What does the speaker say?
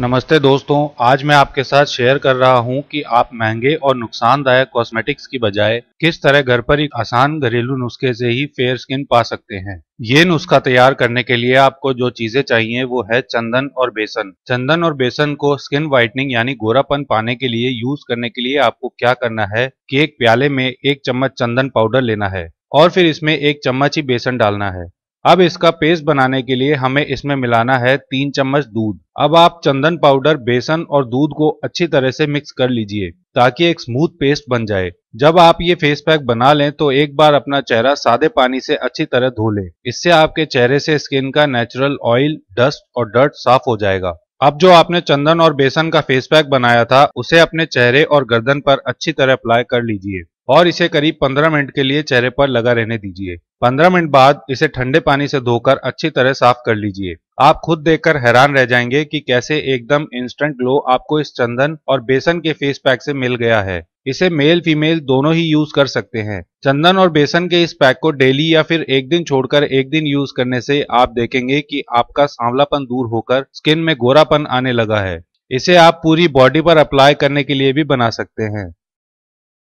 नमस्ते दोस्तों आज मैं आपके साथ शेयर कर रहा हूं कि आप महंगे और नुकसानदायक कॉस्मेटिक्स की बजाय किस तरह घर पर ही आसान घरेलू नुस्खे से ही फेयर स्किन पा सकते हैं ये नुस्खा तैयार करने के लिए आपको जो चीजें चाहिए वो है चंदन और बेसन चंदन और बेसन को स्किन व्हाइटनिंग यानी गोरापन पाने के लिए यूज करने के लिए आपको क्या करना है की एक प्याले में एक चम्मच चंदन पाउडर लेना है और फिर इसमें एक चम्मच ही बेसन डालना है अब इसका पेस्ट बनाने के लिए हमें इसमें मिलाना है तीन चम्मच दूध अब आप चंदन पाउडर बेसन और दूध को अच्छी तरह से मिक्स कर लीजिए ताकि एक स्मूथ पेस्ट बन जाए जब आप ये फेस पैक बना लें तो एक बार अपना चेहरा सादे पानी से अच्छी तरह धो लें इससे आपके चेहरे से स्किन का नेचुरल ऑयल डस्ट और डर्ट साफ हो जाएगा अब जो आपने चंदन और बेसन का फेस पैक बनाया था उसे अपने चेहरे और गर्दन पर अच्छी तरह अप्लाई कर लीजिए और इसे करीब 15 मिनट के लिए चेहरे पर लगा रहने दीजिए 15 मिनट बाद इसे ठंडे पानी से धोकर अच्छी तरह साफ कर लीजिए आप खुद देखकर हैरान रह जाएंगे कि कैसे एकदम इंस्टेंट ग्लो आपको इस चंदन और बेसन के फेस पैक से मिल गया है इसे मेल फीमेल दोनों ही यूज कर सकते हैं चंदन और बेसन के इस पैक को डेली या फिर एक दिन छोड़कर एक दिन यूज करने से आप देखेंगे कि आपका सांवलापन दूर होकर स्किन में गोरापन आने लगा है इसे आप पूरी बॉडी पर अप्लाई करने के लिए भी बना सकते हैं